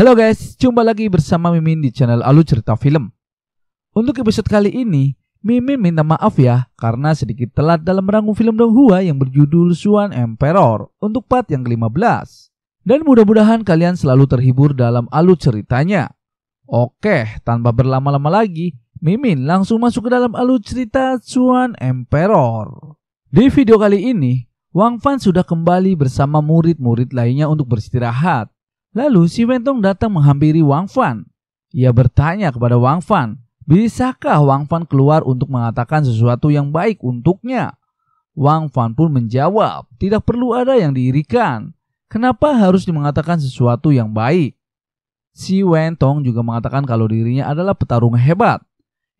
Halo guys, jumpa lagi bersama Mimin di channel Alu Cerita Film. Untuk episode kali ini, Mimin minta maaf ya karena sedikit telat dalam merangkum film Donghua yang berjudul Suan Emperor untuk part yang ke-15. Dan mudah-mudahan kalian selalu terhibur dalam alu ceritanya. Oke, tanpa berlama-lama lagi, Mimin langsung masuk ke dalam alu cerita Suan Emperor. Di video kali ini, Wang Fan sudah kembali bersama murid-murid lainnya untuk beristirahat Lalu si Wentong datang menghampiri Wang Fan. Ia bertanya kepada Wang Fan, bisakah Wang Fan keluar untuk mengatakan sesuatu yang baik untuknya? Wang Fan pun menjawab, tidak perlu ada yang diirikan. Kenapa harus mengatakan sesuatu yang baik? Si Wentong juga mengatakan kalau dirinya adalah petarung hebat.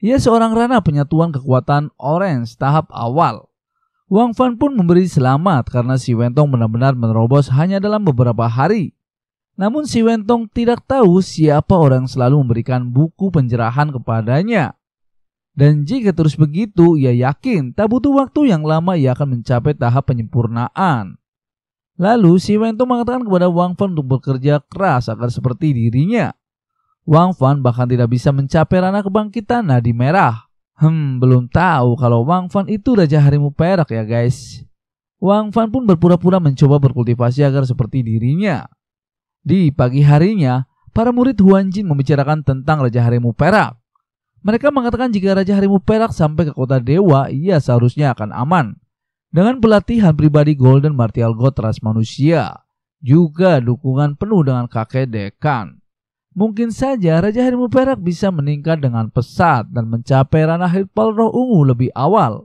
Ia seorang rana penyatuan kekuatan Orange tahap awal. Wang Fan pun memberi selamat karena si Wentong benar-benar menerobos hanya dalam beberapa hari. Namun si Wentong tidak tahu siapa orang selalu memberikan buku penjerahan kepadanya. Dan jika terus begitu, ia yakin tak butuh waktu yang lama ia akan mencapai tahap penyempurnaan. Lalu si Wentong mengatakan kepada Wang Fan untuk bekerja keras agar seperti dirinya. Wang Fan bahkan tidak bisa mencapai ranah kebangkitan nadi merah. Hmm, belum tahu kalau Wang Fan itu Raja Harimau Perak ya guys. Wang Fan pun berpura-pura mencoba berkultivasi agar seperti dirinya. Di pagi harinya, para murid Huan Jin membicarakan tentang Raja Harimau Perak. Mereka mengatakan jika Raja Harimau Perak sampai ke kota dewa, ia seharusnya akan aman. Dengan pelatihan pribadi Golden Martial God ras manusia, juga dukungan penuh dengan kakek dekan. Mungkin saja Raja Harimau Perak bisa meningkat dengan pesat dan mencapai ranah Hirpal Roh Ungu lebih awal.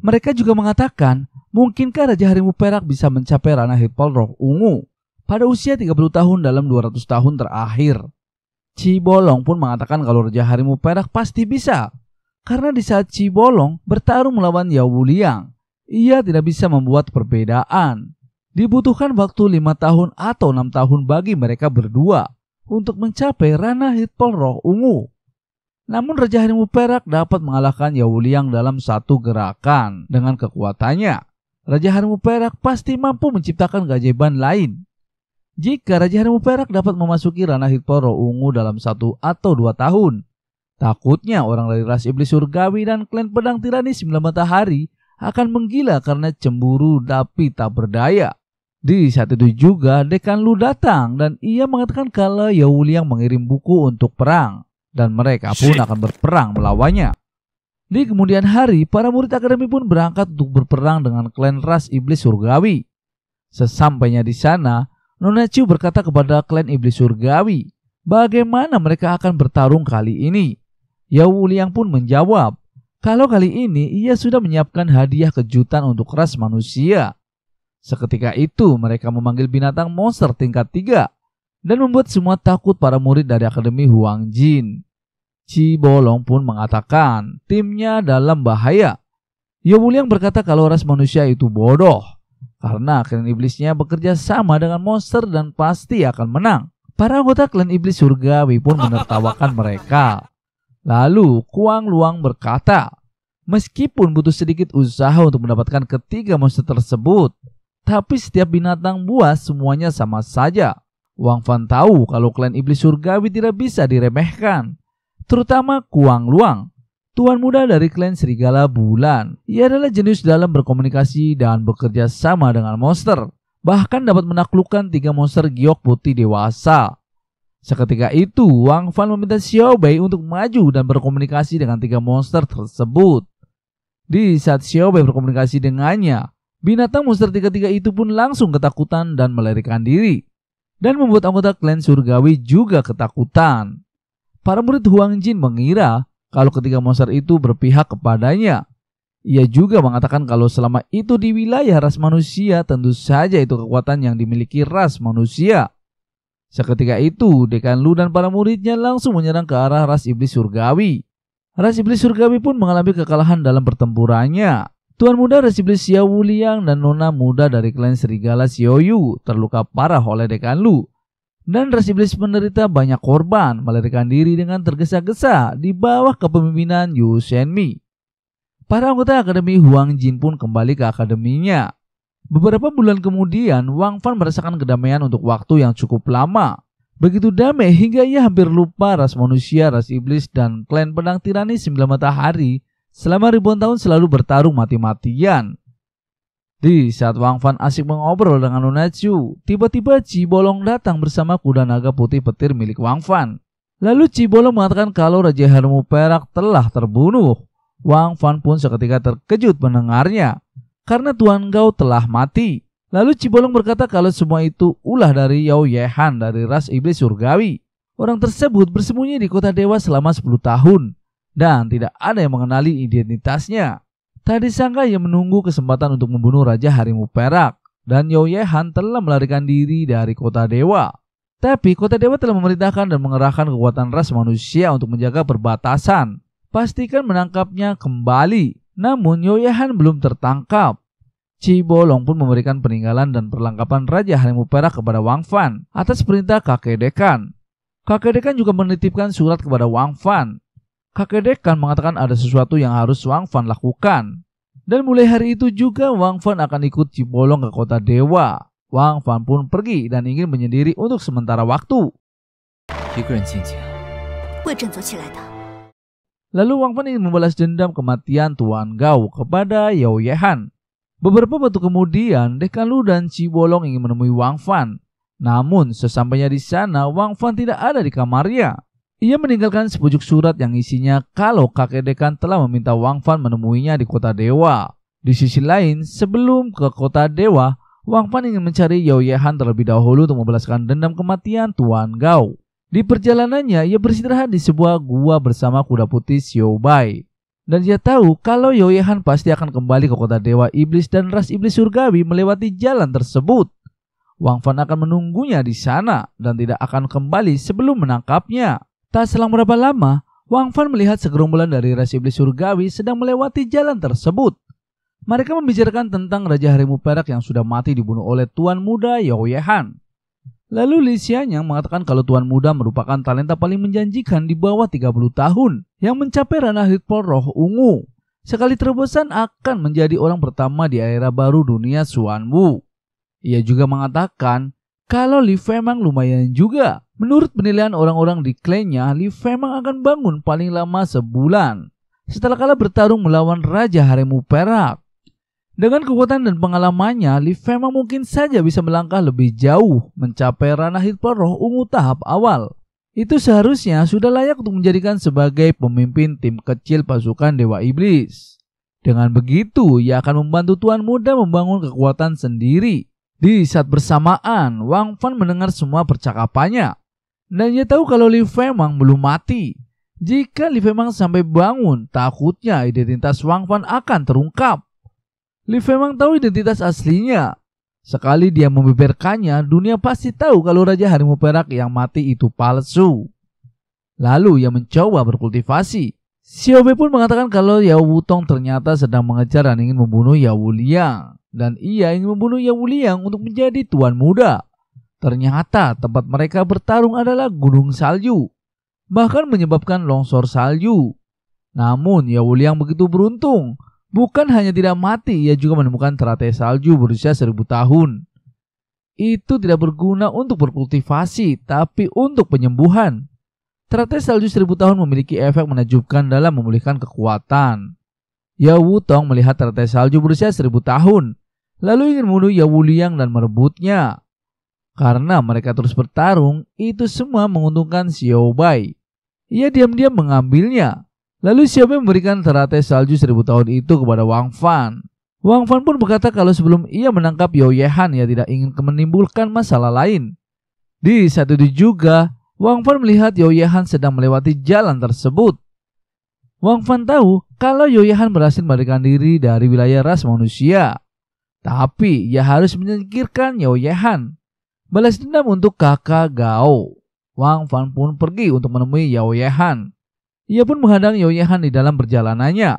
Mereka juga mengatakan, mungkinkah Raja Harimau Perak bisa mencapai ranah Hirpal Roh Ungu? Pada usia 30 tahun dalam 200 tahun terakhir, Cibolong pun mengatakan kalau Raja Harimau Perak pasti bisa. Karena di saat Cibolong bertarung melawan Wuliang, ia tidak bisa membuat perbedaan. Dibutuhkan waktu 5 tahun atau 6 tahun bagi mereka berdua untuk mencapai ranah Hitpol Roh Ungu. Namun Raja Harimau Perak dapat mengalahkan Wuliang dalam satu gerakan dengan kekuatannya. Raja Harimau Perak pasti mampu menciptakan gajeban lain jika Raja Harimau Perak dapat memasuki ranah roh ungu dalam satu atau dua tahun, takutnya orang dari ras iblis surgawi dan klan pedang tirani sembilan matahari akan menggila karena cemburu tapi tak berdaya. Di saat itu juga Dekan Lu datang dan ia mengatakan kalau Yauliang mengirim buku untuk perang dan mereka pun akan berperang melawannya. Di kemudian hari, para murid akademi pun berangkat untuk berperang dengan klan ras iblis surgawi. Sesampainya di sana, Nonaci berkata kepada klan iblis surgawi, bagaimana mereka akan bertarung kali ini? Yao Wuliang pun menjawab, kalau kali ini ia sudah menyiapkan hadiah kejutan untuk ras manusia. Seketika itu mereka memanggil binatang monster tingkat tiga dan membuat semua takut para murid dari Akademi Huang Jin. Chi Bolong pun mengatakan timnya dalam bahaya. Yao Wuliang berkata kalau ras manusia itu bodoh karena klan iblisnya bekerja sama dengan monster dan pasti akan menang. Para anggota klan iblis surgawi pun menertawakan mereka. Lalu Kuang Luang berkata, meskipun butuh sedikit usaha untuk mendapatkan ketiga monster tersebut, tapi setiap binatang buas semuanya sama saja. Wang Fan tahu kalau klan iblis surgawi tidak bisa diremehkan, terutama Kuang Luang. Tuan muda dari klan Serigala Bulan. Ia adalah jenis dalam berkomunikasi dan bekerja sama dengan monster. Bahkan dapat menaklukkan tiga monster giok putih dewasa. Seketika itu, Wang Fan meminta Xiao Bei untuk maju dan berkomunikasi dengan tiga monster tersebut. Di saat Xiao Bei berkomunikasi dengannya, binatang monster tiga-tiga itu pun langsung ketakutan dan melarikan diri. Dan membuat anggota klan surgawi juga ketakutan. Para murid Huang Jin mengira kalau ketiga monster itu berpihak kepadanya. Ia juga mengatakan kalau selama itu di wilayah ras manusia, tentu saja itu kekuatan yang dimiliki ras manusia. Seketika itu, Dekan Lu dan para muridnya langsung menyerang ke arah ras iblis surgawi. Ras iblis surgawi pun mengalami kekalahan dalam pertempurannya. Tuan muda ras iblis Xiao Wuliang dan nona muda dari klan serigala Xiaoyu terluka parah oleh Dekan Lu. Dan ras iblis menderita banyak korban, melarikan diri dengan tergesa-gesa di bawah kepemimpinan Yu Shenmi. Para anggota Akademi Huang Jin pun kembali ke akademinya. Beberapa bulan kemudian, Wang Fan merasakan kedamaian untuk waktu yang cukup lama. Begitu damai hingga ia hampir lupa ras manusia, ras iblis, dan klan pedang tirani sembilan matahari selama ribuan tahun selalu bertarung mati-matian. Di saat Wang Fan asik mengobrol dengan Lunachu, tiba-tiba Cibolong datang bersama kuda naga putih petir milik Wang Fan. Lalu Cibolong mengatakan kalau Raja Harimau Perak telah terbunuh. Wang Fan pun seketika terkejut mendengarnya, karena Tuan Gao telah mati. Lalu Cibolong berkata kalau semua itu ulah dari Yao Yehan dari ras iblis surgawi. Orang tersebut bersembunyi di kota dewa selama 10 tahun, dan tidak ada yang mengenali identitasnya. Tak disangka ia menunggu kesempatan untuk membunuh Raja Harimau Perak dan Yoyahan telah melarikan diri dari kota dewa. Tapi kota dewa telah memerintahkan dan mengerahkan kekuatan ras manusia untuk menjaga perbatasan. Pastikan menangkapnya kembali. Namun Yoyahan belum tertangkap. Bolong pun memberikan peninggalan dan perlengkapan Raja Harimau Perak kepada Wang Fan atas perintah kakek Dekan. Kakek Dekan juga menitipkan surat kepada Wang Fan kakek dekan mengatakan ada sesuatu yang harus Wang Fan lakukan. Dan mulai hari itu juga Wang Fan akan ikut Cibolong ke kota dewa. Wang Fan pun pergi dan ingin menyendiri untuk sementara waktu. Lalu Wang Fan ingin membalas dendam kematian Tuan Gao kepada Yao Yehan. Beberapa waktu kemudian, Dekan Lu dan Cibolong ingin menemui Wang Fan. Namun, sesampainya di sana, Wang Fan tidak ada di kamarnya. Ia meninggalkan sepujuk surat yang isinya kalau kakek dekan telah meminta Wang Fan menemuinya di kota dewa. Di sisi lain, sebelum ke kota dewa, Wang Fan ingin mencari Yao Yehan terlebih dahulu untuk membalaskan dendam kematian Tuan Gao. Di perjalanannya, ia beristirahat di sebuah gua bersama kuda putih Xiao Bai. Dan dia tahu kalau Yao Yoyehan pasti akan kembali ke kota dewa iblis dan ras iblis surgawi melewati jalan tersebut. Wang Fan akan menunggunya di sana dan tidak akan kembali sebelum menangkapnya. Tak selang berapa lama, Wang Fan melihat segerombolan dari ras iblis surgawi sedang melewati jalan tersebut. Mereka membicarakan tentang Raja Harimau Perak yang sudah mati dibunuh oleh Tuan Muda Yao Yehan. Lalu Li yang mengatakan kalau Tuan Muda merupakan talenta paling menjanjikan di bawah 30 tahun yang mencapai ranah hitpol roh ungu. Sekali terobosan akan menjadi orang pertama di era baru dunia Suan Wu. Ia juga mengatakan kalau Live memang lumayan juga. Menurut penilaian orang-orang di klannya, Live memang akan bangun paling lama sebulan. Setelah kalah bertarung melawan Raja Haremu Perak. Dengan kekuatan dan pengalamannya, Live memang mungkin saja bisa melangkah lebih jauh, mencapai ranah Roh ungu tahap awal. Itu seharusnya sudah layak untuk menjadikan sebagai pemimpin tim kecil pasukan Dewa Iblis. Dengan begitu, ia akan membantu Tuan Muda membangun kekuatan sendiri di saat bersamaan, Wang Fan mendengar semua percakapannya. Dan dia tahu kalau Li Femang belum mati. Jika Li Femang sampai bangun, takutnya identitas Wang Fan akan terungkap. Li Femang tahu identitas aslinya. Sekali dia membeberkannya, dunia pasti tahu kalau Raja Harimau Perak yang mati itu palsu. Lalu ia mencoba berkultivasi. Xiao Wei pun mengatakan kalau Yao Wutong ternyata sedang mengejar dan ingin membunuh Yao Liang dan ia ingin membunuh yang Liang untuk menjadi tuan muda. Ternyata tempat mereka bertarung adalah gunung salju, bahkan menyebabkan longsor salju. Namun ya Liang begitu beruntung, bukan hanya tidak mati, ia juga menemukan teratai salju berusia seribu tahun. Itu tidak berguna untuk berkultivasi, tapi untuk penyembuhan. Teratai salju seribu tahun memiliki efek menakjubkan dalam memulihkan kekuatan. Yawu Tong melihat teratai salju berusia seribu tahun lalu ingin membunuh Yawuliang dan merebutnya. Karena mereka terus bertarung, itu semua menguntungkan Xiaobai. Ia diam-diam mengambilnya. Lalu Xiaobai memberikan teratai salju seribu tahun itu kepada Wang Fan. Wang Fan pun berkata kalau sebelum ia menangkap Yao Yehan, ia tidak ingin menimbulkan masalah lain. Di saat itu juga, Wang Fan melihat Yao Yehan sedang melewati jalan tersebut. Wang Fan tahu kalau Yao Yehan berhasil melarikan diri dari wilayah ras manusia. Tapi ia harus menyingkirkan Yao Yehan. Balas dendam untuk kakak Gao. Wang Fan pun pergi untuk menemui Yao Yehan. Ia pun menghadang Yao Yehan di dalam perjalanannya.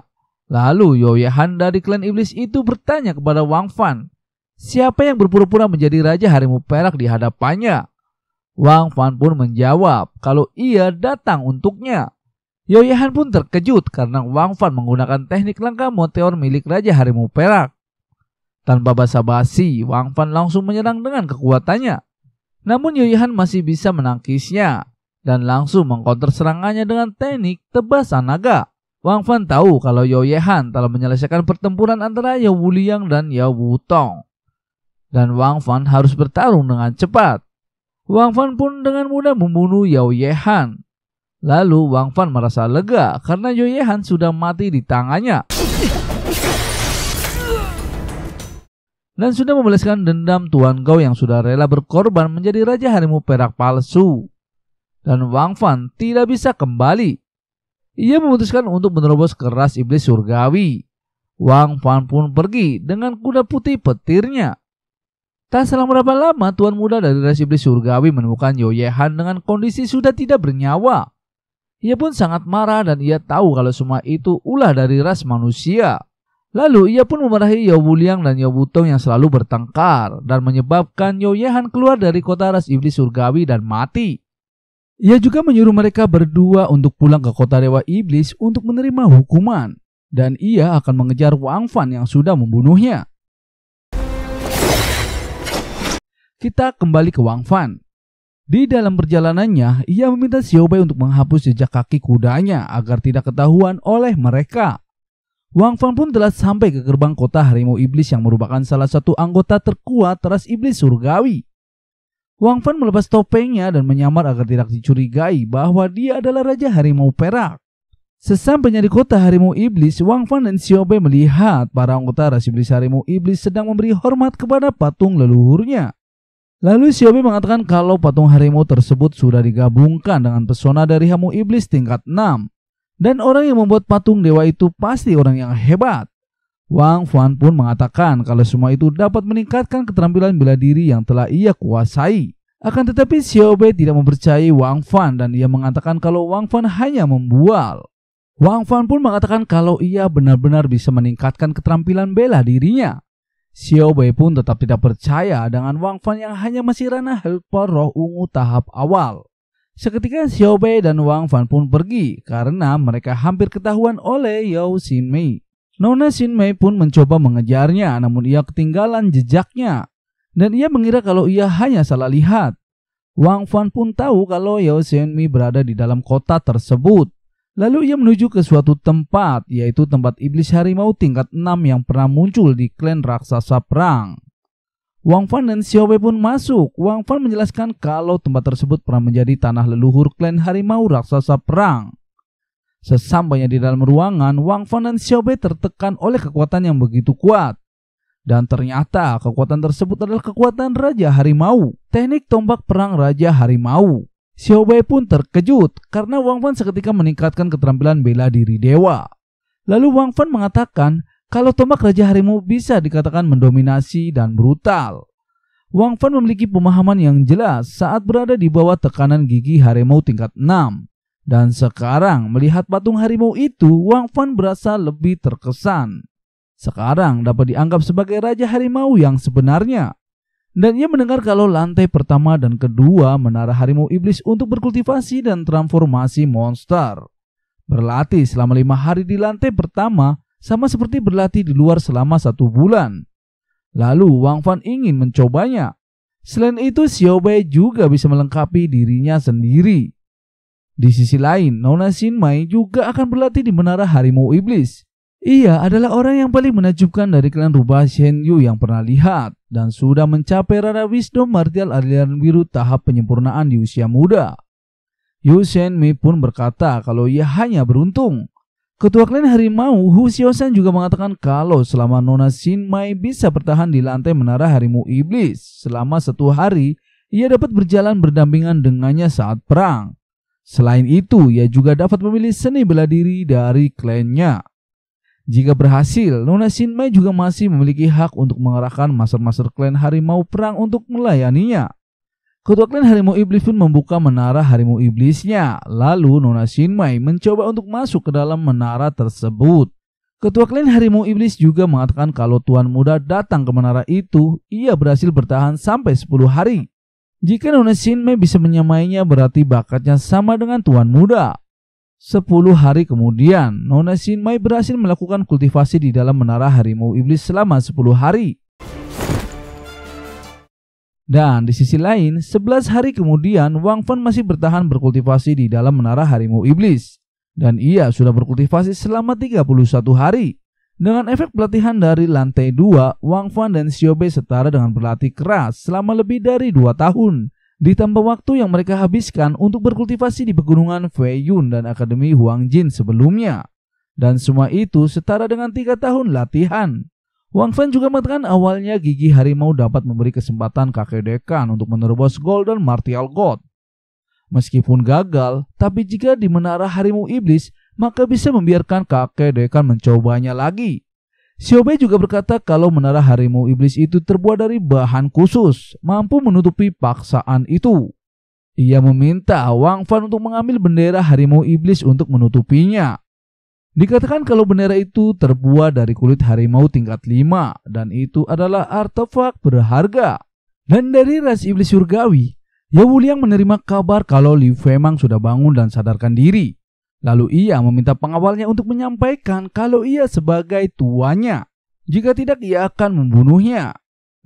Lalu Yao Yehan dari klan iblis itu bertanya kepada Wang Fan, siapa yang berpura-pura menjadi raja harimau perak di hadapannya? Wang Fan pun menjawab kalau ia datang untuknya. Yao Yehan pun terkejut karena Wang Fan menggunakan teknik langka meteor milik Raja Harimau Perak. Tanpa basa-basi, Wang Fan langsung menyerang dengan kekuatannya. Namun Yihan masih bisa menangkisnya dan langsung mengkonter serangannya dengan teknik tebasan naga. Wang Fan tahu kalau Yuyihan telah menyelesaikan pertempuran antara Yao Wuliang dan Yao Wutong. Dan Wang Fan harus bertarung dengan cepat. Wang Fan pun dengan mudah membunuh Yao Yehan. Lalu Wang Fan merasa lega karena Yuyihan sudah mati di tangannya. dan sudah membalaskan dendam tuan Gao yang sudah rela berkorban menjadi raja harimau perak palsu. Dan Wang Fan tidak bisa kembali. Ia memutuskan untuk menerobos keras iblis surgawi. Wang Fan pun pergi dengan kuda putih petirnya. Tak selama berapa lama, tuan muda dari ras iblis surgawi menemukan Yo Han dengan kondisi sudah tidak bernyawa. Ia pun sangat marah dan ia tahu kalau semua itu ulah dari ras manusia. Lalu ia pun memarahi Yao Wuliang dan Yao Butong yang selalu bertengkar dan menyebabkan Yao Yehan keluar dari kota ras iblis surgawi dan mati. Ia juga menyuruh mereka berdua untuk pulang ke kota dewa iblis untuk menerima hukuman dan ia akan mengejar Wang Fan yang sudah membunuhnya. Kita kembali ke Wang Fan. Di dalam perjalanannya, ia meminta Xiao Bai untuk menghapus jejak kaki kudanya agar tidak ketahuan oleh mereka. Wang Fan pun telah sampai ke gerbang kota harimau iblis yang merupakan salah satu anggota terkuat teras iblis surgawi. Wang Fan melepas topengnya dan menyamar agar tidak dicurigai bahwa dia adalah raja harimau perak. Sesampainya di kota harimau iblis, Wang Fan dan Xiaobe melihat para anggota ras iblis harimau iblis sedang memberi hormat kepada patung leluhurnya. Lalu Xiaobe mengatakan kalau patung harimau tersebut sudah digabungkan dengan pesona dari Hamu iblis tingkat 6. Dan orang yang membuat patung dewa itu pasti orang yang hebat. Wang Fuan pun mengatakan kalau semua itu dapat meningkatkan keterampilan bela diri yang telah ia kuasai. Akan tetapi Xiao Bei tidak mempercayai Wang Fan dan ia mengatakan kalau Wang Fan hanya membual. Wang Fan pun mengatakan kalau ia benar-benar bisa meningkatkan keterampilan bela dirinya. Xiao Bei pun tetap tidak percaya dengan Wang Fan yang hanya masih ranah helper roh ungu tahap awal. Seketika Xiao Bei dan Wang Fan pun pergi karena mereka hampir ketahuan oleh Yao Xinmei. Nona Xinmei pun mencoba mengejarnya namun ia ketinggalan jejaknya dan ia mengira kalau ia hanya salah lihat. Wang Fan pun tahu kalau Yao Mei berada di dalam kota tersebut. Lalu ia menuju ke suatu tempat, yaitu tempat iblis harimau tingkat 6 yang pernah muncul di klan raksasa perang. Wang Fan dan Xiao Wei pun masuk. Wang Fan menjelaskan kalau tempat tersebut pernah menjadi tanah leluhur klan harimau raksasa perang. Sesampainya di dalam ruangan, Wang Fan dan Xiao Xiaobei tertekan oleh kekuatan yang begitu kuat. Dan ternyata kekuatan tersebut adalah kekuatan Raja Harimau, teknik tombak perang Raja Harimau. Xiao Xiaobei pun terkejut karena Wang Fan seketika meningkatkan keterampilan bela diri dewa. Lalu Wang Fan mengatakan kalau tombak Raja Harimau bisa dikatakan mendominasi dan brutal. Wang Fan memiliki pemahaman yang jelas saat berada di bawah tekanan gigi harimau tingkat 6. Dan sekarang melihat patung harimau itu, Wang Fan berasa lebih terkesan. Sekarang dapat dianggap sebagai Raja Harimau yang sebenarnya. Dan ia mendengar kalau lantai pertama dan kedua menara harimau iblis untuk berkultivasi dan transformasi monster. Berlatih selama lima hari di lantai pertama, sama seperti berlatih di luar selama satu bulan. Lalu Wang Fan ingin mencobanya. Selain itu, Xiao Bei juga bisa melengkapi dirinya sendiri. Di sisi lain, Nona Xin Mai juga akan berlatih di Menara Harimau Iblis. Ia adalah orang yang paling menajubkan dari klan rubah Shen Yu yang pernah lihat dan sudah mencapai rara wisdom martial aliran biru tahap penyempurnaan di usia muda. Yu Shen Mi pun berkata kalau ia hanya beruntung Ketua klan Harimau, Hu Xiaosan juga mengatakan kalau selama Nona Xin Mai bisa bertahan di lantai menara Harimau Iblis selama satu hari, ia dapat berjalan berdampingan dengannya saat perang. Selain itu, ia juga dapat memilih seni bela diri dari klannya. Jika berhasil, Nona Xin Mai juga masih memiliki hak untuk mengerahkan master-master klan Harimau Perang untuk melayaninya. Ketua klan harimau iblis pun membuka menara harimau iblisnya. Lalu Nona Shinmai mencoba untuk masuk ke dalam menara tersebut. Ketua klan harimau iblis juga mengatakan kalau tuan muda datang ke menara itu, ia berhasil bertahan sampai 10 hari. Jika Nona Shinmai bisa menyamainya berarti bakatnya sama dengan tuan muda. 10 hari kemudian, Nona Shinmai berhasil melakukan kultivasi di dalam menara harimau iblis selama 10 hari. Dan di sisi lain, 11 hari kemudian Wang Fan masih bertahan berkultivasi di dalam menara harimau iblis. Dan ia sudah berkultivasi selama 31 hari. Dengan efek pelatihan dari lantai 2, Wang Fan dan Xiaobe setara dengan berlatih keras selama lebih dari 2 tahun. Ditambah waktu yang mereka habiskan untuk berkultivasi di pegunungan Feiyun dan Akademi Huang Jin sebelumnya. Dan semua itu setara dengan 3 tahun latihan. Wang Fan juga mengatakan awalnya gigi harimau dapat memberi kesempatan kakek dekan untuk menerobos Golden martial god. Meskipun gagal, tapi jika di menara harimau iblis, maka bisa membiarkan kakek dekan mencobanya lagi. Xiobe juga berkata kalau menara harimau iblis itu terbuat dari bahan khusus, mampu menutupi paksaan itu. Ia meminta Wang Fan untuk mengambil bendera harimau iblis untuk menutupinya. Dikatakan kalau bendera itu terbuat dari kulit harimau tingkat 5 dan itu adalah artefak berharga. Dan dari ras iblis surgawi, Yawuliang menerima kabar kalau Liu Femang sudah bangun dan sadarkan diri. Lalu ia meminta pengawalnya untuk menyampaikan kalau ia sebagai tuanya, Jika tidak ia akan membunuhnya.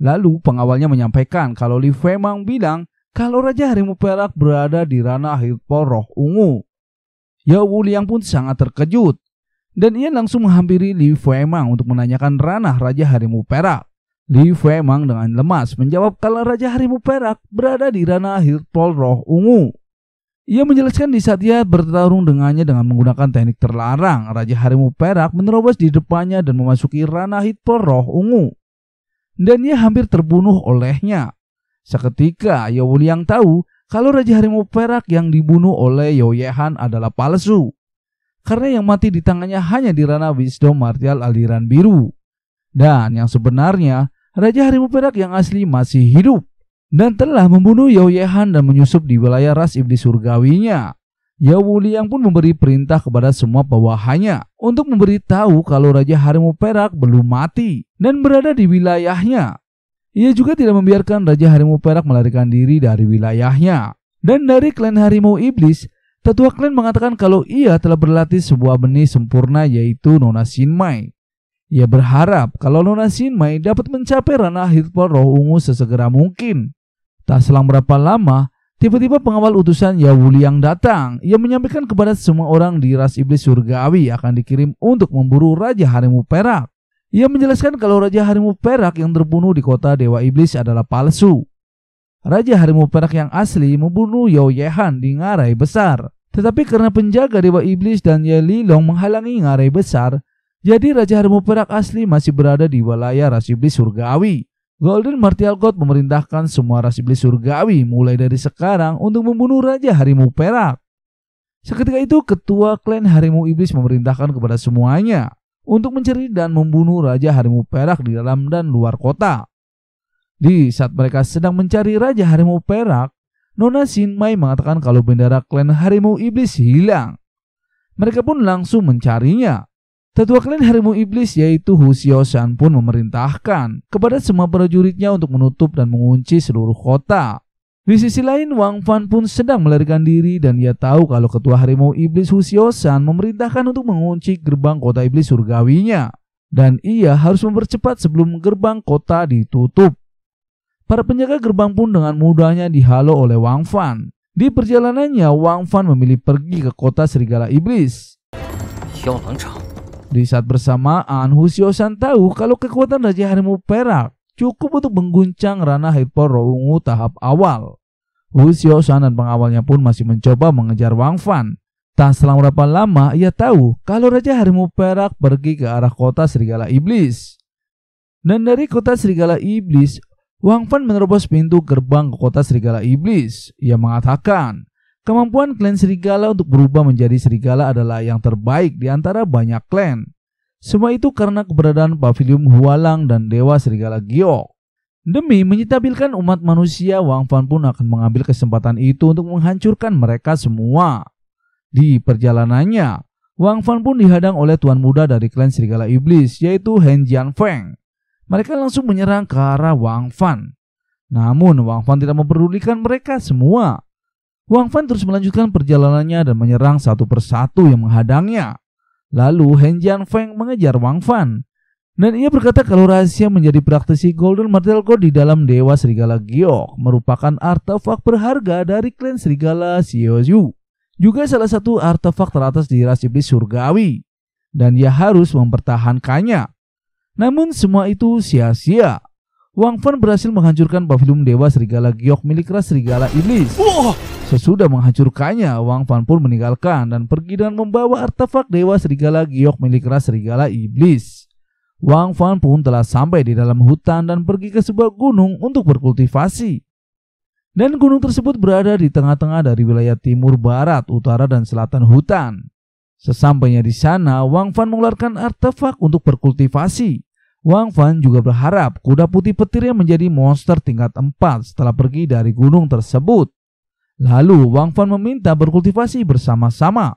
Lalu pengawalnya menyampaikan kalau Liu Femang bilang kalau Raja Harimau Perak berada di ranah poroh Ungu. Wuliang pun sangat terkejut dan ia langsung menghampiri Li Fuemang untuk menanyakan ranah Raja Harimau Perak. Li Fuemang dengan lemas menjawab kalau Raja Harimau Perak berada di ranah Hirtpol Roh Ungu. Ia menjelaskan di saat ia bertarung dengannya dengan menggunakan teknik terlarang, Raja Harimau Perak menerobos di depannya dan memasuki ranah Hirtpol Roh Ungu. Dan ia hampir terbunuh olehnya. Seketika Yowuliang tahu kalau Raja Harimau Perak yang dibunuh oleh Yoyehan adalah palsu karena yang mati di tangannya hanya di ranah wisdom martial aliran biru. Dan yang sebenarnya, Raja Harimau Perak yang asli masih hidup dan telah membunuh Yehan dan menyusup di wilayah ras iblis surgawinya. Yao Wuliang pun memberi perintah kepada semua bawahannya untuk memberitahu kalau Raja Harimau Perak belum mati dan berada di wilayahnya. Ia juga tidak membiarkan Raja Harimau Perak melarikan diri dari wilayahnya. Dan dari klan Harimau Iblis, Tetua klan mengatakan kalau ia telah berlatih sebuah benih sempurna yaitu Nona Shinmai. Ia berharap kalau Nona Shinmai dapat mencapai ranah hitpol roh ungu sesegera mungkin. Tak selang berapa lama, tiba-tiba pengawal utusan Yawuli yang datang. Ia menyampaikan kepada semua orang di ras iblis surgawi akan dikirim untuk memburu Raja Harimu Perak. Ia menjelaskan kalau Raja Harimu Perak yang terbunuh di kota Dewa Iblis adalah palsu. Raja harimau perak yang asli membunuh Yao Yehan di ngarai besar. Tetapi karena penjaga Dewa Iblis dan Yelilong menghalangi ngarai besar, jadi Raja Harimau Perak asli masih berada di wilayah ras iblis surgawi. Golden Martial God memerintahkan semua ras iblis surgawi mulai dari sekarang untuk membunuh Raja Harimau Perak. Seketika itu ketua klan Harimau Iblis memerintahkan kepada semuanya untuk mencari dan membunuh Raja Harimau Perak di dalam dan luar kota. Di saat mereka sedang mencari Raja Harimau Perak, Nona Sin Mai mengatakan kalau bendera klan Harimau Iblis hilang. Mereka pun langsung mencarinya. Tetua klan Harimau Iblis yaitu Hu Xiaoshan pun memerintahkan kepada semua prajuritnya untuk menutup dan mengunci seluruh kota. Di sisi lain, Wang Fan pun sedang melarikan diri dan ia tahu kalau ketua Harimau Iblis Hu Xiaoshan memerintahkan untuk mengunci gerbang kota iblis surgawinya. Dan ia harus mempercepat sebelum gerbang kota ditutup. Para penjaga gerbang pun dengan mudahnya dihalau oleh Wang Fan. Di perjalanannya, Wang Fan memilih pergi ke kota Serigala Iblis. Di saat bersamaan, Hu Xiaoshan tahu kalau kekuatan Raja Harimau Perak cukup untuk mengguncang ranah Hyper tahap awal. Hu Xiaoshan dan pengawalnya pun masih mencoba mengejar Wang Fan. Tak selang berapa lama, ia tahu kalau Raja Harimau Perak pergi ke arah kota Serigala Iblis. Dan dari kota Serigala Iblis, Wang Fan menerobos pintu gerbang ke kota serigala iblis. Ia mengatakan, kemampuan klan serigala untuk berubah menjadi serigala adalah yang terbaik di antara banyak klan. Semua itu karena keberadaan Pavilion Hualang dan Dewa Serigala Giok. Demi menyitabilkan umat manusia, Wang Fan pun akan mengambil kesempatan itu untuk menghancurkan mereka semua. Di perjalanannya, Wang Fan pun dihadang oleh tuan muda dari klan Serigala Iblis, yaitu Hen Feng. Mereka langsung menyerang ke arah Wang Fan. Namun Wang Fan tidak memperdulikan mereka semua. Wang Fan terus melanjutkan perjalanannya dan menyerang satu persatu yang menghadangnya. Lalu Hen Feng mengejar Wang Fan. Dan ia berkata kalau rahasia menjadi praktisi Golden Martial God di dalam Dewa Serigala Giok merupakan artefak berharga dari klan Serigala Yu. Juga salah satu artefak teratas di ras iblis surgawi. Dan ia harus mempertahankannya. Namun semua itu sia-sia. Wang Fan berhasil menghancurkan pavilion dewa serigala giok milik ras serigala iblis. Oh. Sesudah menghancurkannya, Wang Fan pun meninggalkan dan pergi dengan membawa artefak dewa serigala giok milik ras serigala iblis. Wang Fan pun telah sampai di dalam hutan dan pergi ke sebuah gunung untuk berkultivasi dan gunung tersebut berada di tengah-tengah dari wilayah timur, barat, utara, dan selatan hutan. Sesampainya di sana, Wang Fan mengeluarkan artefak untuk berkultivasi. Wang Fan juga berharap kuda putih petirnya menjadi monster tingkat 4 setelah pergi dari gunung tersebut. Lalu Wang Fan meminta berkultivasi bersama-sama.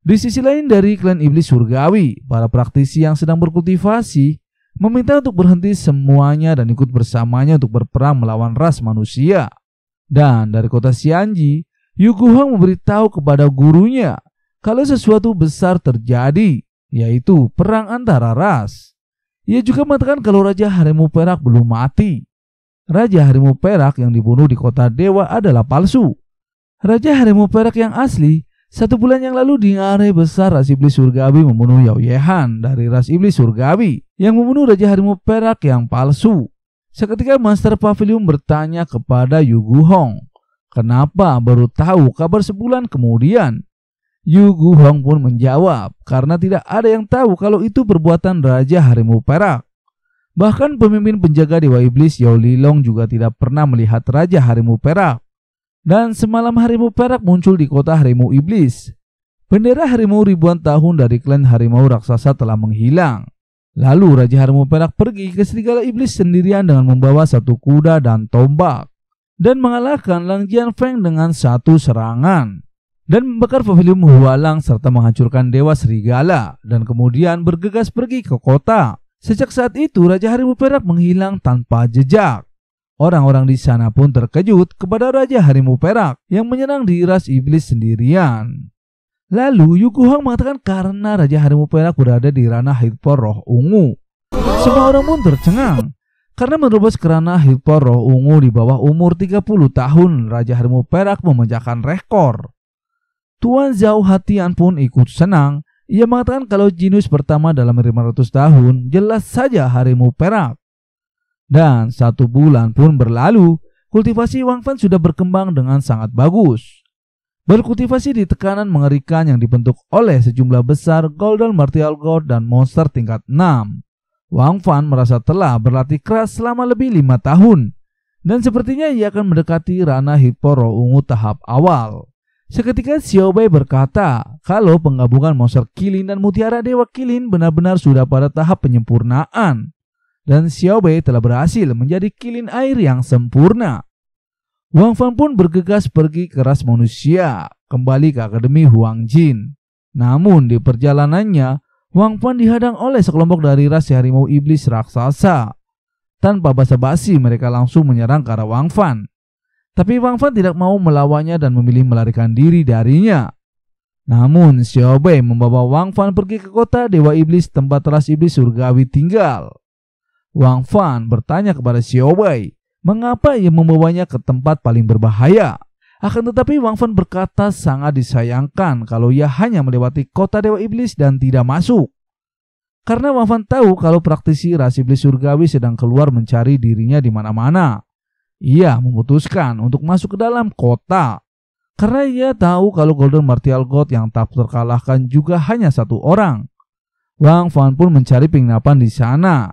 Di sisi lain dari klan iblis surgawi, para praktisi yang sedang berkultivasi meminta untuk berhenti semuanya dan ikut bersamanya untuk berperang melawan ras manusia. Dan dari kota Xianji, Yu Yuguhang memberitahu kepada gurunya kalau sesuatu besar terjadi, yaitu perang antara ras. Ia juga mengatakan kalau Raja Harimau Perak belum mati. Raja Harimau Perak yang dibunuh di kota Dewa adalah palsu. Raja Harimau Perak yang asli, satu bulan yang lalu di ngare besar ras iblis surgawi membunuh Yehan dari ras iblis surgawi yang membunuh Raja Harimau Perak yang palsu. Seketika Master Pavilion bertanya kepada Yugu Hong, kenapa baru tahu kabar sebulan kemudian? Yu Hong pun menjawab karena tidak ada yang tahu kalau itu perbuatan Raja Harimau Perak. Bahkan pemimpin penjaga Dewa Iblis Yao Lilong juga tidak pernah melihat Raja Harimau Perak. Dan semalam Harimau Perak muncul di kota Harimau Iblis. Bendera harimau ribuan tahun dari klan harimau raksasa telah menghilang. Lalu Raja Harimau Perak pergi ke Serigala Iblis sendirian dengan membawa satu kuda dan tombak. Dan mengalahkan Lang Jian Feng dengan satu serangan dan membakar pavilion Hualang serta menghancurkan dewa serigala dan kemudian bergegas pergi ke kota. Sejak saat itu Raja Harimau Perak menghilang tanpa jejak. Orang-orang di sana pun terkejut kepada Raja Harimau Perak yang menyerang diras iblis sendirian. Lalu Yukuhang mengatakan karena Raja Harimau Perak berada di ranah Hitpor Roh Ungu. Semua orang pun tercengang karena menerobos kerana Hilpor Roh Ungu di bawah umur 30 tahun Raja Harimau Perak memecahkan rekor. Tuan Zhao Hatian pun ikut senang. Ia mengatakan kalau jenis pertama dalam 500 tahun, jelas saja harimu perak. Dan satu bulan pun berlalu, kultivasi Wang Fan sudah berkembang dengan sangat bagus. Berkultivasi di tekanan mengerikan yang dibentuk oleh sejumlah besar Golden Martial God dan monster tingkat 6. Wang Fan merasa telah berlatih keras selama lebih lima tahun, dan sepertinya ia akan mendekati ranah Hipporo ungu tahap awal. Seketika Xiao Xiaobai berkata, kalau penggabungan monster Kilin dan Mutiara Dewa Kilin benar-benar sudah pada tahap penyempurnaan, dan Xiao Xiaobai telah berhasil menjadi Kilin air yang sempurna. Wang Fan pun bergegas pergi ke ras manusia, kembali ke Akademi Huang Jin. Namun di perjalanannya, Wang Fan dihadang oleh sekelompok dari ras harimau iblis raksasa. Tanpa basa-basi mereka langsung menyerang ke arah Wang Fan. Tapi Wang Fan tidak mau melawannya dan memilih melarikan diri darinya. Namun, Xiao Bei membawa Wang Fan pergi ke kota Dewa Iblis tempat ras iblis surgawi tinggal. Wang Fan bertanya kepada Xiao Bei, mengapa ia membawanya ke tempat paling berbahaya. Akan tetapi Wang Fan berkata sangat disayangkan kalau ia hanya melewati kota Dewa Iblis dan tidak masuk. Karena Wang Fan tahu kalau praktisi ras iblis surgawi sedang keluar mencari dirinya di mana-mana. Ia memutuskan untuk masuk ke dalam kota karena ia tahu kalau Golden Martial God yang tak terkalahkan juga hanya satu orang. Wang Fan pun mencari penginapan di sana.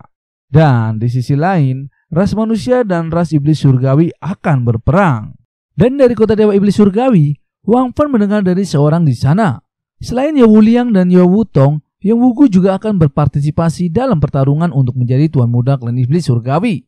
Dan di sisi lain, ras manusia dan ras iblis surgawi akan berperang. Dan dari kota dewa iblis surgawi, Wang Fan mendengar dari seorang di sana. Selain Yao Liang dan Yao Tong, Yang Wugu juga akan berpartisipasi dalam pertarungan untuk menjadi tuan muda klan iblis surgawi.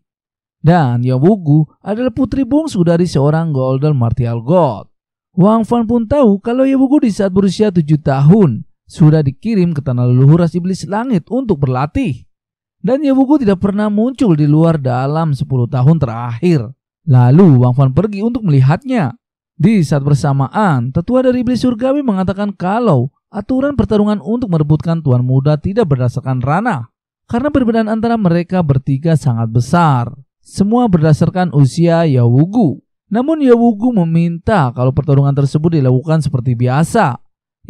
Dan Yobugu adalah putri bungsu dari seorang Golden Martial God. Wang Fan pun tahu kalau Yobugu di saat berusia 7 tahun sudah dikirim ke tanah leluhur ras iblis langit untuk berlatih. Dan Yobugu tidak pernah muncul di luar dalam 10 tahun terakhir. Lalu Wang Fan pergi untuk melihatnya. Di saat bersamaan, tetua dari iblis surgawi mengatakan kalau aturan pertarungan untuk merebutkan tuan muda tidak berdasarkan ranah karena perbedaan antara mereka bertiga sangat besar. Semua berdasarkan usia Yawugu. Namun Yawugu meminta kalau pertarungan tersebut dilakukan seperti biasa,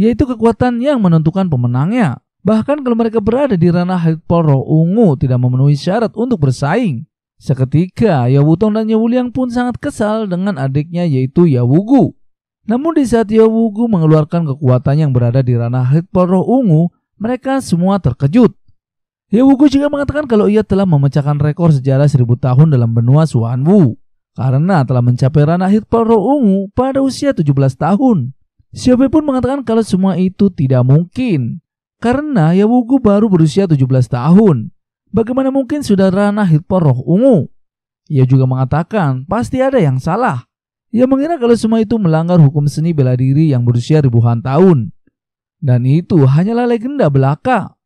yaitu kekuatan yang menentukan pemenangnya. Bahkan kalau mereka berada di ranah Roh Ungu tidak memenuhi syarat untuk bersaing. Seketika, Yawutong dan Yawuliang pun sangat kesal dengan adiknya yaitu Yawugu. Namun di saat Yawugu mengeluarkan kekuatan yang berada di ranah Roh Ungu, mereka semua terkejut. Ya, Wu juga mengatakan kalau ia telah memecahkan rekor sejarah seribu tahun dalam benua Suanwu karena telah mencapai ranah paruh ungu pada usia 17 tahun. Siapa pun mengatakan kalau semua itu tidak mungkin karena Yawugu baru berusia 17 tahun. Bagaimana mungkin sudah ranah paruh ungu? Ia juga mengatakan pasti ada yang salah. Ia mengira kalau semua itu melanggar hukum seni bela diri yang berusia ribuan tahun. Dan itu hanyalah legenda belaka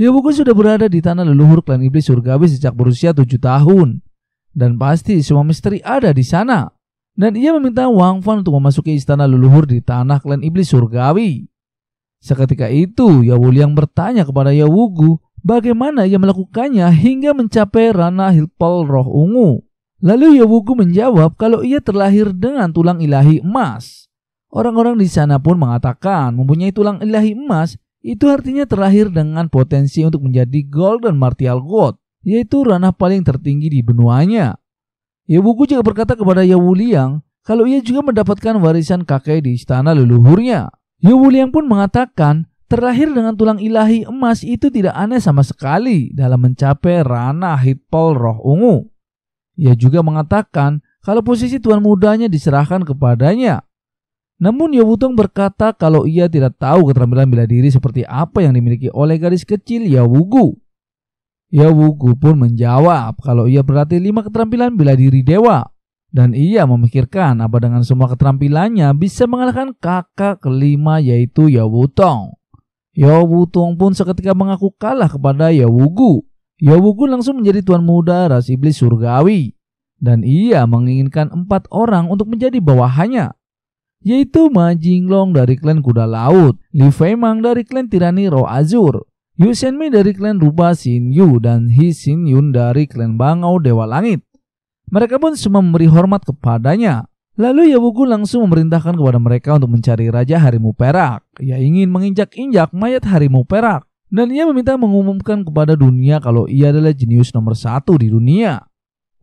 bukan ya, sudah berada di tanah leluhur klan iblis surgawi sejak berusia tujuh tahun. Dan pasti semua misteri ada di sana. Dan ia meminta Wang Fan untuk memasuki istana leluhur di tanah klan iblis surgawi. Seketika itu, Yawu Liang bertanya kepada Yawugu bagaimana ia melakukannya hingga mencapai ranah Hilpol roh ungu. Lalu Yawugu menjawab kalau ia terlahir dengan tulang ilahi emas. Orang-orang di sana pun mengatakan mempunyai tulang ilahi emas itu artinya terakhir dengan potensi untuk menjadi Golden Martial God, yaitu ranah paling tertinggi di benuanya. Yabuku juga berkata kepada Yawuliang kalau ia juga mendapatkan warisan kakek di istana leluhurnya. Yawuliang pun mengatakan terlahir dengan tulang ilahi emas itu tidak aneh sama sekali dalam mencapai ranah hitpol roh ungu. Ia juga mengatakan kalau posisi tuan mudanya diserahkan kepadanya, namun Yawutong berkata kalau ia tidak tahu keterampilan bela diri seperti apa yang dimiliki oleh gadis kecil Yawugu. Yawugu pun menjawab kalau ia berlatih lima keterampilan bela diri dewa. Dan ia memikirkan apa dengan semua keterampilannya bisa mengalahkan kakak kelima yaitu Yawutong. Yawutong pun seketika mengaku kalah kepada Yawugu. Yawugu langsung menjadi tuan muda ras iblis surgawi. Dan ia menginginkan empat orang untuk menjadi bawahannya yaitu Ma Jinglong dari klan Kuda Laut, Li Mang dari klan Tirani Roh Azur, Yu Mi dari klan Ruba Xin Yu, dan He Xin Yun dari klan Bangau Dewa Langit. Mereka pun semua memberi hormat kepadanya. Lalu Wugu langsung memerintahkan kepada mereka untuk mencari Raja Harimau Perak. Ia ingin menginjak-injak mayat Harimau Perak. Dan ia meminta mengumumkan kepada dunia kalau ia adalah jenius nomor satu di dunia.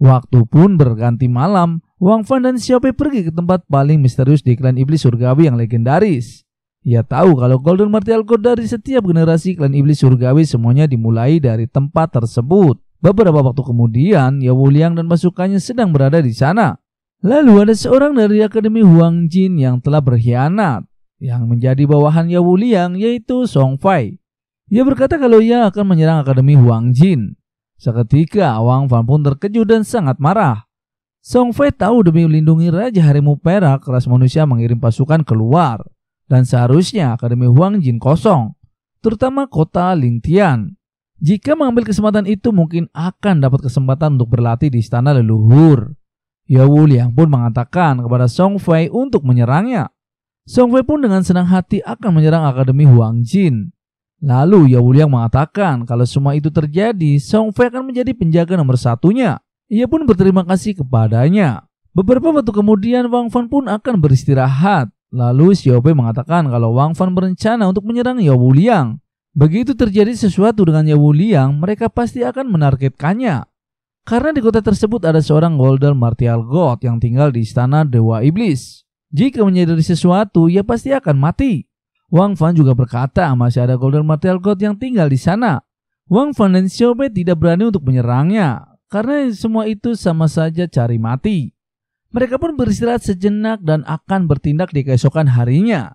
Waktu pun berganti malam. Wang Fan dan Xiaopei pergi ke tempat paling misterius di klan iblis surgawi yang legendaris. Ia tahu kalau Golden Martial Code dari setiap generasi klan iblis surgawi semuanya dimulai dari tempat tersebut. Beberapa waktu kemudian, Ya Wuliang dan pasukannya sedang berada di sana. Lalu ada seorang dari Akademi Huang Jin yang telah berkhianat, yang menjadi bawahan Ya Wuliang yaitu Song Fei. Ia berkata kalau ia akan menyerang Akademi Huang Jin. Seketika, Wang Fan pun terkejut dan sangat marah. Song Fei tahu demi melindungi Raja Harimau Perak, ras manusia mengirim pasukan keluar. Dan seharusnya Akademi Huang Jin kosong, terutama kota Lingtian. Jika mengambil kesempatan itu mungkin akan dapat kesempatan untuk berlatih di istana leluhur. Yao Liang pun mengatakan kepada Song Fei untuk menyerangnya. Song Fei pun dengan senang hati akan menyerang Akademi Huang Jin. Lalu Yao Liang mengatakan kalau semua itu terjadi, Song Fei akan menjadi penjaga nomor satunya. Ia pun berterima kasih kepadanya. Beberapa waktu kemudian Wang Fan pun akan beristirahat. Lalu Xiao Pei mengatakan kalau Wang Fan berencana untuk menyerang Yao Wuliang. Begitu terjadi sesuatu dengan Yao Wuliang, mereka pasti akan menargetkannya. Karena di kota tersebut ada seorang Golden Martial God yang tinggal di istana Dewa Iblis. Jika menyadari sesuatu, ia pasti akan mati. Wang Fan juga berkata masih ada Golden Martial God yang tinggal di sana. Wang Fan dan Xiao Pei tidak berani untuk menyerangnya. Karena semua itu sama saja cari mati. Mereka pun beristirahat sejenak dan akan bertindak di keesokan harinya.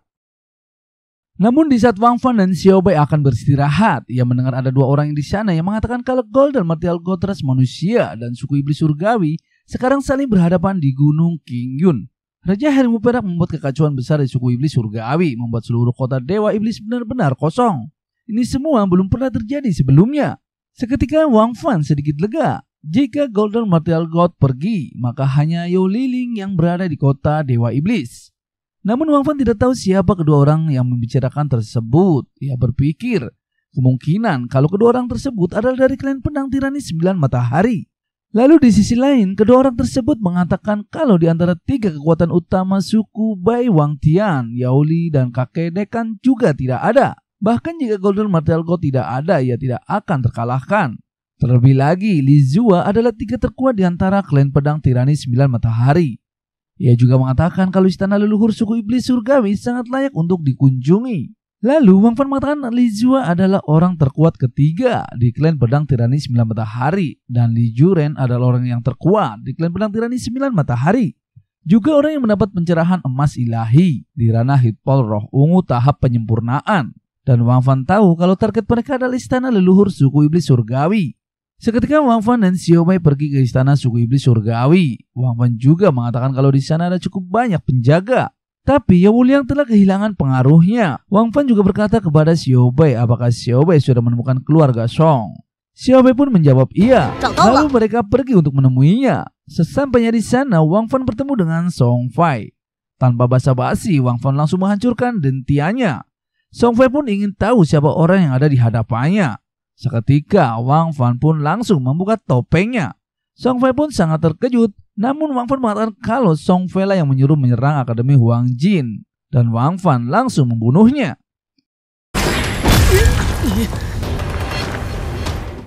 Namun di saat Wang Fan dan Xiao Bei akan beristirahat, ia mendengar ada dua orang yang di sana yang mengatakan kalau Gold dan Martial Gotras manusia dan suku iblis surgawi sekarang saling berhadapan di Gunung King Yun. Raja Harimau Perak membuat kekacauan besar di suku iblis surgawi, membuat seluruh kota dewa iblis benar-benar kosong. Ini semua belum pernah terjadi sebelumnya. Seketika Wang Fan sedikit lega. Jika Golden Material God pergi, maka hanya Yuliling yang berada di kota Dewa Iblis. Namun Wang Fan tidak tahu siapa kedua orang yang membicarakan tersebut. Ia berpikir, kemungkinan kalau kedua orang tersebut adalah dari klan pedang tirani sembilan matahari. Lalu di sisi lain, kedua orang tersebut mengatakan kalau di antara tiga kekuatan utama suku Bai Wang Tian, Yaoli, dan kakek Dekan juga tidak ada. Bahkan jika Golden Material God tidak ada, ia tidak akan terkalahkan. Terlebih lagi, Lizua adalah tiga terkuat di antara klan pedang tirani sembilan matahari. Ia juga mengatakan kalau istana leluhur suku iblis surgawi sangat layak untuk dikunjungi. Lalu Wang Fan mengatakan Lizua adalah orang terkuat ketiga di klan pedang tirani sembilan matahari dan Li Juren adalah orang yang terkuat di klan pedang tirani sembilan matahari. Juga orang yang mendapat pencerahan emas ilahi di ranah hitpol roh ungu tahap penyempurnaan. Dan Wang Fan tahu kalau target mereka adalah istana leluhur suku iblis surgawi. Seketika Wang Fan dan Xiao Mei pergi ke istana suku iblis surgawi. Wang Fan juga mengatakan kalau di sana ada cukup banyak penjaga. Tapi Yao Liang telah kehilangan pengaruhnya. Wang Fan juga berkata kepada Xiao Bei apakah Xiao Bei sudah menemukan keluarga Song. Xiao Bei pun menjawab iya. Lalu mereka pergi untuk menemuinya. Sesampainya di sana, Wang Fan bertemu dengan Song Fei. Tanpa basa-basi, Wang Fan langsung menghancurkan dentianya. Song Fei pun ingin tahu siapa orang yang ada di hadapannya. Seketika Wang Fan pun langsung membuka topengnya. Song Fei pun sangat terkejut, namun Wang Fan mengatakan kalau Song Fei lah yang menyuruh menyerang Akademi Huang Jin. Dan Wang Fan langsung membunuhnya.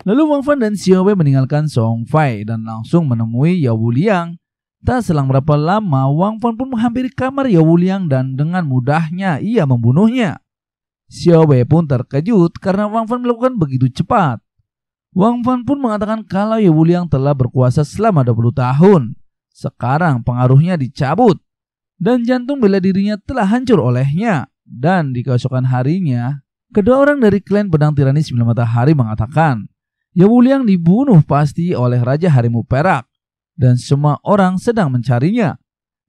Lalu Wang Fan dan Xiao Wei meninggalkan Song Fei dan langsung menemui Yao Wuliang. Tak selang berapa lama, Wang Fan pun menghampiri kamar Yao Wuliang dan dengan mudahnya ia membunuhnya. Xiaowei pun terkejut karena Wang Fan melakukan begitu cepat. Wang Fan pun mengatakan kalau Ye Wuliang telah berkuasa selama 20 tahun. Sekarang pengaruhnya dicabut dan jantung bela dirinya telah hancur olehnya. Dan di keesokan harinya, kedua orang dari klan pedang tirani 9 matahari mengatakan, Ye Wuliang dibunuh pasti oleh Raja Harimu Perak dan semua orang sedang mencarinya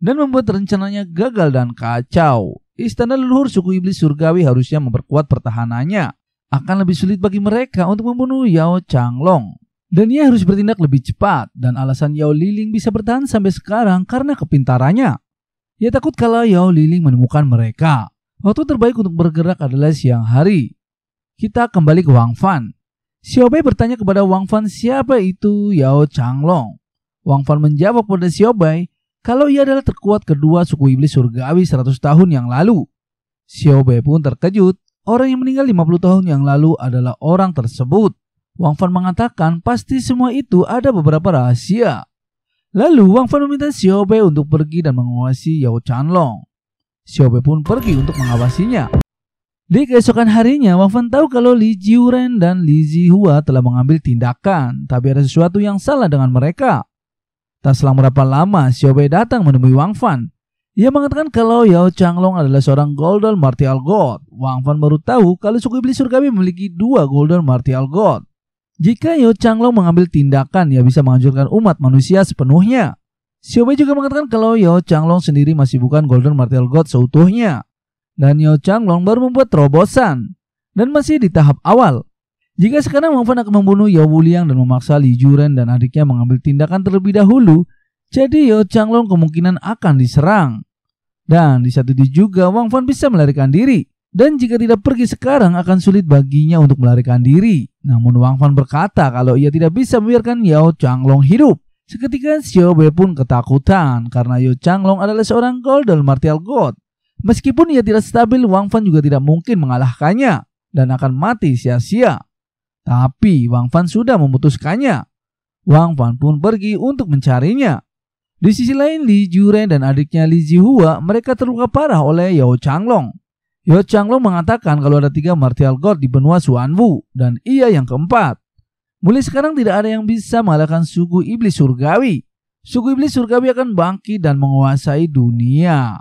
dan membuat rencananya gagal dan kacau. Istana leluhur suku iblis surgawi harusnya memperkuat pertahanannya. Akan lebih sulit bagi mereka untuk membunuh Yao Changlong. Dan ia harus bertindak lebih cepat dan alasan Yao Liling bisa bertahan sampai sekarang karena kepintarannya. Ia takut kalau Yao Liling menemukan mereka. Waktu terbaik untuk bergerak adalah siang hari. Kita kembali ke Wang Fan. Xiao Bai bertanya kepada Wang Fan siapa itu Yao Changlong. Wang Fan menjawab pada Bai, kalau ia adalah terkuat kedua suku iblis surgawi 100 tahun yang lalu. Xiao Bei pun terkejut. Orang yang meninggal 50 tahun yang lalu adalah orang tersebut. Wang Fan mengatakan pasti semua itu ada beberapa rahasia. Lalu Wang Fan meminta Xiao Bei untuk pergi dan mengawasi Yao Chanlong. Bei pun pergi untuk mengawasinya. Di keesokan harinya, Wang Fan tahu kalau Li Jiuren dan Li Zihua telah mengambil tindakan, tapi ada sesuatu yang salah dengan mereka. Tak selang berapa lama, Xiao Wei datang menemui Wang Fan. Ia mengatakan kalau Yao Changlong adalah seorang Golden Martial God. Wang Fan baru tahu kalau suku iblis surgawi memiliki dua Golden Martial God. Jika Yao Changlong mengambil tindakan, ia bisa menghancurkan umat manusia sepenuhnya. Xiao Wei juga mengatakan kalau Yao Changlong sendiri masih bukan Golden Martial God seutuhnya. Dan Yao Changlong baru membuat terobosan. Dan masih di tahap awal. Jika sekarang Wang Fan akan membunuh Yao Wuliang dan memaksa Li Juren dan adiknya mengambil tindakan terlebih dahulu, jadi Yao Changlong kemungkinan akan diserang. Dan di satu di juga Wang Fan bisa melarikan diri. Dan jika tidak pergi sekarang akan sulit baginya untuk melarikan diri. Namun Wang Fan berkata kalau ia tidak bisa membiarkan Yao Changlong hidup. Seketika Xiao Wei pun ketakutan karena Yao Changlong adalah seorang golden martial god. Meskipun ia tidak stabil, Wang Fan juga tidak mungkin mengalahkannya dan akan mati sia-sia. Tapi Wang Fan sudah memutuskannya. Wang Fan pun pergi untuk mencarinya. Di sisi lain, Li Juren dan adiknya Li Jihua mereka terluka parah oleh Yao Changlong. Yao Changlong mengatakan kalau ada tiga martial god di benua Suanwu dan ia yang keempat. Mulai sekarang tidak ada yang bisa mengalahkan suku iblis surgawi. Suku iblis surgawi akan bangkit dan menguasai dunia.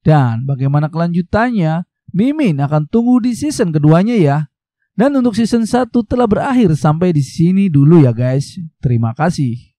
Dan bagaimana kelanjutannya? Mimin akan tunggu di season keduanya ya. Dan untuk season 1 telah berakhir sampai di sini dulu ya guys. Terima kasih.